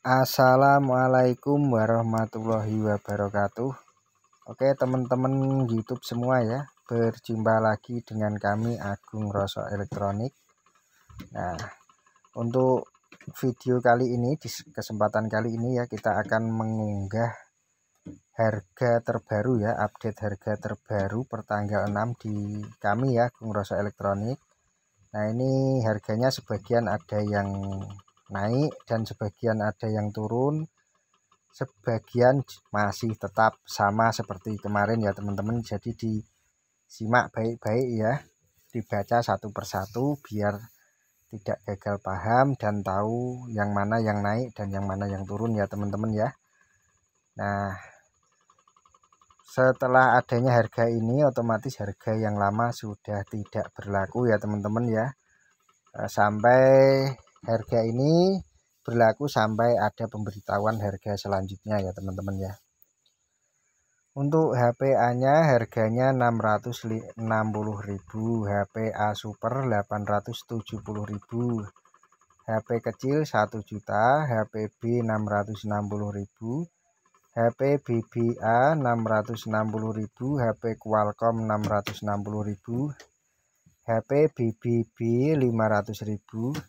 Assalamualaikum warahmatullahi wabarakatuh Oke teman-teman YouTube semua ya Berjumpa lagi dengan kami Agung Rosok Elektronik Nah untuk video kali ini di kesempatan kali ini ya kita akan mengunggah harga terbaru ya update harga terbaru pertanggal 6 di kami ya Agung Rosok Elektronik Nah ini harganya sebagian ada yang naik dan sebagian ada yang turun sebagian masih tetap sama seperti kemarin ya teman-teman jadi disimak baik-baik ya dibaca satu persatu biar tidak gagal paham dan tahu yang mana yang naik dan yang mana yang turun ya teman-teman ya nah setelah adanya harga ini otomatis harga yang lama sudah tidak berlaku ya teman-teman ya eh, sampai Harga ini berlaku sampai ada pemberitahuan harga selanjutnya ya teman-teman ya. Untuk HPA-nya harganya 660.000, HPA Super 870.000, HP kecil 1 juta, HP B 660.000, HP BBA 660.000, HP Qualcomm 660.000, HP BBB 500.000,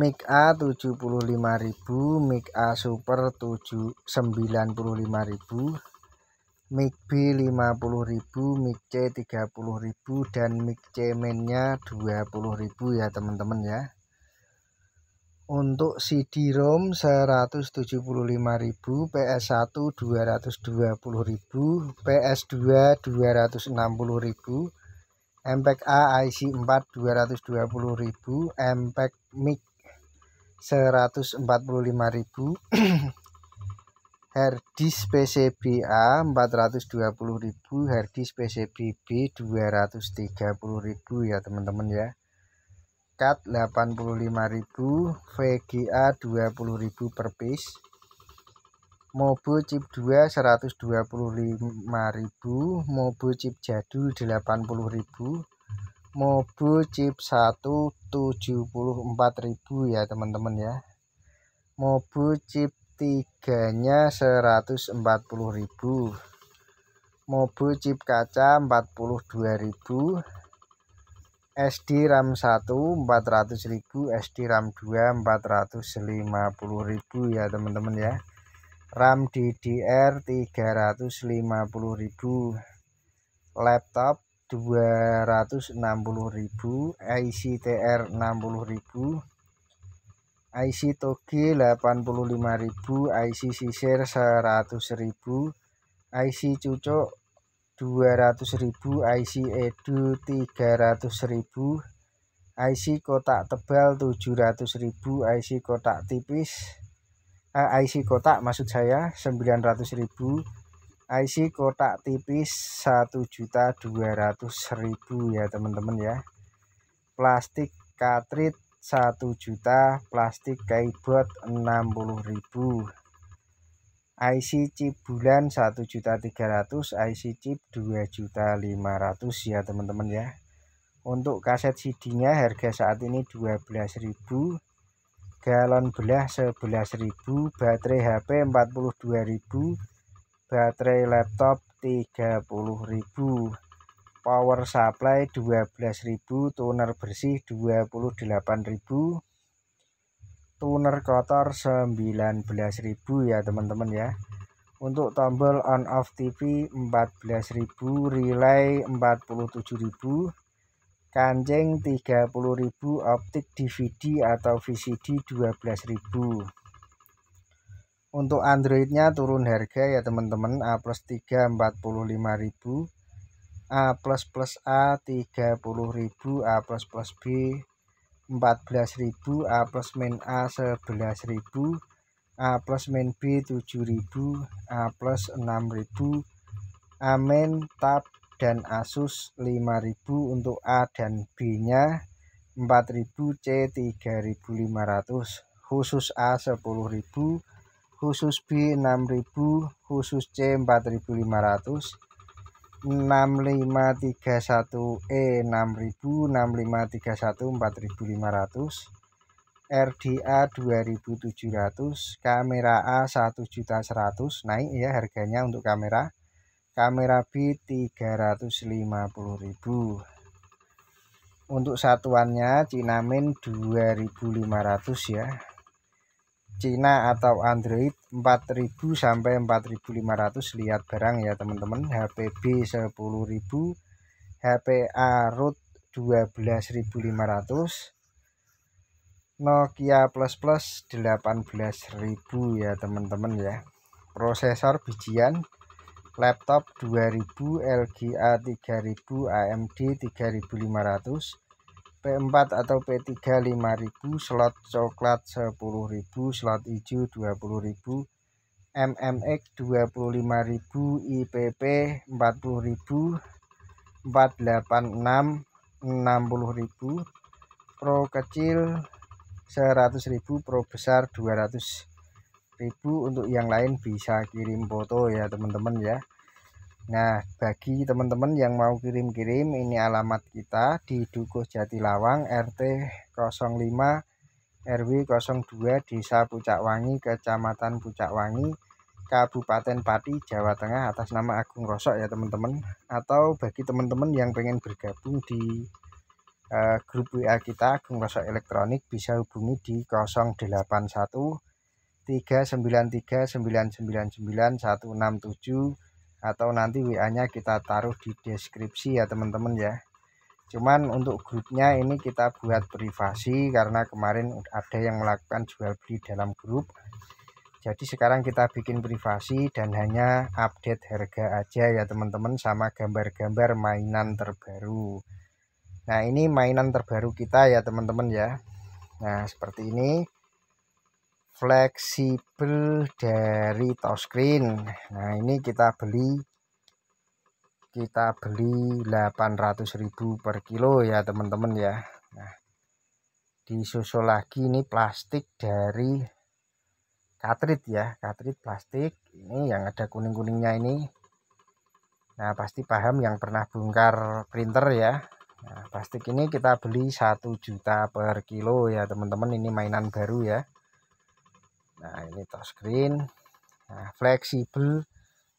mic A 75.000 mic A super 795000, mic B 50.000 mic C 30.000 dan mic C mainnya 20.000 ya teman-teman ya untuk CD-ROM 175.000 PS1 220.000 PS2 260.000 MPEG A IC 4 220.000 MPEG mic 145.000 Herdis PCBA 420.000 Herdis PCBB 230.000 ya teman-teman ya CAT 85.000 VGA 20.000 per piece Mobo chip 2 125.000 Mobo chip jadul 80.000 Mobil chip 1 74.000 ya teman-teman ya Mobil chip 3 nya 140.000 Mobil chip kaca 42.000 SD RAM 1 400.000 SD RAM 2 450.000 ya teman-teman ya RAM DDR 350.000 laptop 260.000 ICTR 60.000 IC toge 85.000 IC sisir 100.000 IC cucuk 200.000 IC edu 300.000 IC kotak tebal 700.000 IC kotak tipis eh, IC kotak maksud saya 900.000 IC kotak tipis 1.200.000 ya teman-teman ya plastik katrit 1 juta plastik keyboard 60.000 IC chip bulan 1.300 IC chip 2.500 ya teman-teman ya untuk kaset CD-nya harga saat ini 12.000 galon belah 11.000 baterai HP 42.000 baterai laptop 30.000 power supply 12.000 toner bersih 28.000 toner kotor 19.000 ya teman-teman ya untuk tombol on off TV 14.000 relay 47.000 kancing 30.000 optik DVD atau VCD 12.000 untuk Androidnya turun harga ya teman-teman A plus 3 45.000 A plus plus A 30.000 A plus plus B 14.000 A plus main A 11.000 A plus main B 7.000 A plus 6.000 A main tab dan Asus 5000 untuk A dan B nya 4000 C 3500 khusus A 10000 khusus B 6000 khusus C 4500 6531 E 6000 6531 4500 RDA 2700 kamera A 1.100 naik ya harganya untuk kamera kamera B 350.000 untuk satuannya Cinamin 2500 ya Cina atau Android 4000 sampai 4500 lihat barang ya teman-teman HP B 10000 HP A Root 12500 Nokia plus plus 18000 ya teman-teman ya prosesor bijian laptop 2000 LGA 3000 AMD 3500 P4 atau P3 5000 slot coklat 10000 slot hijau 20000 MMX 25000 IPP 40000 486 60000 Pro kecil 100.000 Pro besar 200.000 untuk yang lain bisa kirim foto ya teman-teman ya Nah, bagi teman-teman yang mau kirim-kirim, ini alamat kita di Dukuh Jatilawang RT 05 RW 02 Desa Pucakwangi, Kecamatan Pucakwangi, Kabupaten Pati, Jawa Tengah atas nama Agung Rosok ya teman-teman. Atau bagi teman-teman yang pengen bergabung di uh, grup WA kita Agung Rosok Elektronik bisa hubungi di 081 393 999 167 atau nanti WA-nya kita taruh di deskripsi ya teman-teman ya cuman untuk grupnya ini kita buat privasi karena kemarin ada yang melakukan jual beli dalam grup jadi sekarang kita bikin privasi dan hanya update harga aja ya teman-teman sama gambar-gambar mainan terbaru nah ini mainan terbaru kita ya teman-teman ya nah seperti ini fleksibel dari touchscreen nah ini kita beli kita beli 800.000 per kilo ya teman-teman ya nah disusul lagi ini plastik dari katrit ya katrit plastik ini yang ada kuning-kuningnya ini nah pasti paham yang pernah bongkar printer ya nah, plastik ini kita beli 1 juta per kilo ya teman-teman ini mainan baru ya nah ini touchscreen nah, fleksibel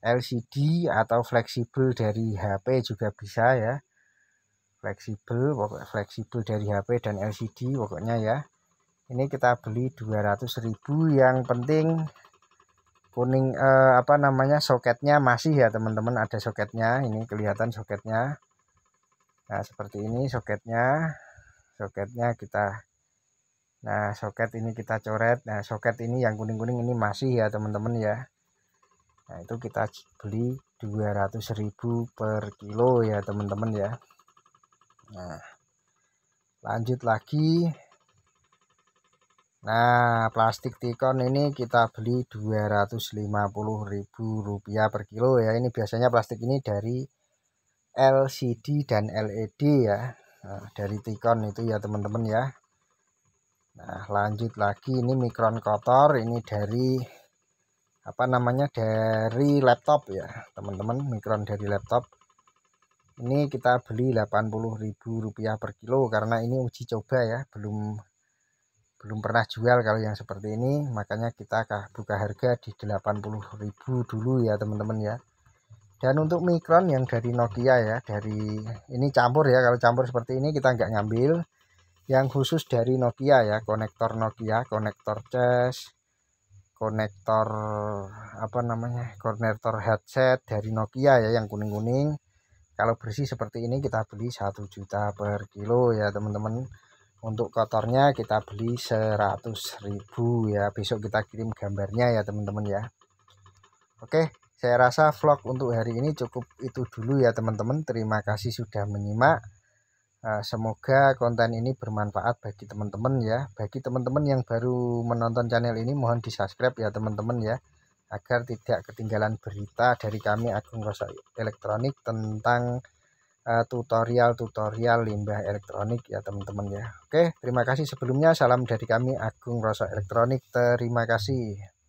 LCD atau fleksibel dari HP juga bisa ya fleksibel pokoknya fleksibel dari HP dan LCD pokoknya ya ini kita beli 200.000 yang penting kuning eh, apa namanya soketnya masih ya teman-teman ada soketnya ini kelihatan soketnya nah seperti ini soketnya soketnya kita Nah soket ini kita coret Nah soket ini yang kuning-kuning ini masih ya teman-teman ya Nah itu kita beli 200.000 per kilo ya teman-teman ya Nah lanjut lagi Nah plastik tikon ini kita beli 250.000 rupiah per kilo ya Ini biasanya plastik ini dari LCD dan LED ya nah, Dari tikon itu ya teman-teman ya Nah, lanjut lagi ini mikron kotor ini dari apa namanya dari laptop ya, teman-teman, mikron dari laptop. Ini kita beli Rp80.000 per kilo karena ini uji coba ya, belum belum pernah jual kalau yang seperti ini, makanya kita buka harga di 80.000 dulu ya, teman-teman ya. Dan untuk mikron yang dari Nokia ya, dari ini campur ya. Kalau campur seperti ini kita nggak ngambil yang khusus dari Nokia ya konektor Nokia konektor chest konektor apa namanya konektor headset dari Nokia ya yang kuning-kuning kalau bersih seperti ini kita beli satu juta per kilo ya teman-teman untuk kotornya kita beli 100.000 ya besok kita kirim gambarnya ya teman-teman ya Oke saya rasa vlog untuk hari ini cukup itu dulu ya teman-teman terima kasih sudah menyimak Eh, semoga konten ini bermanfaat bagi teman-teman ya. Bagi teman-teman yang baru menonton channel ini mohon di-subscribe ya teman-teman ya agar tidak ketinggalan berita dari kami Agung Rosok Elektronik tentang eh, tutorial-tutorial limbah elektronik ya teman-teman ya. Oke, terima kasih sebelumnya. Salam dari kami Agung Rosok Elektronik. Terima kasih.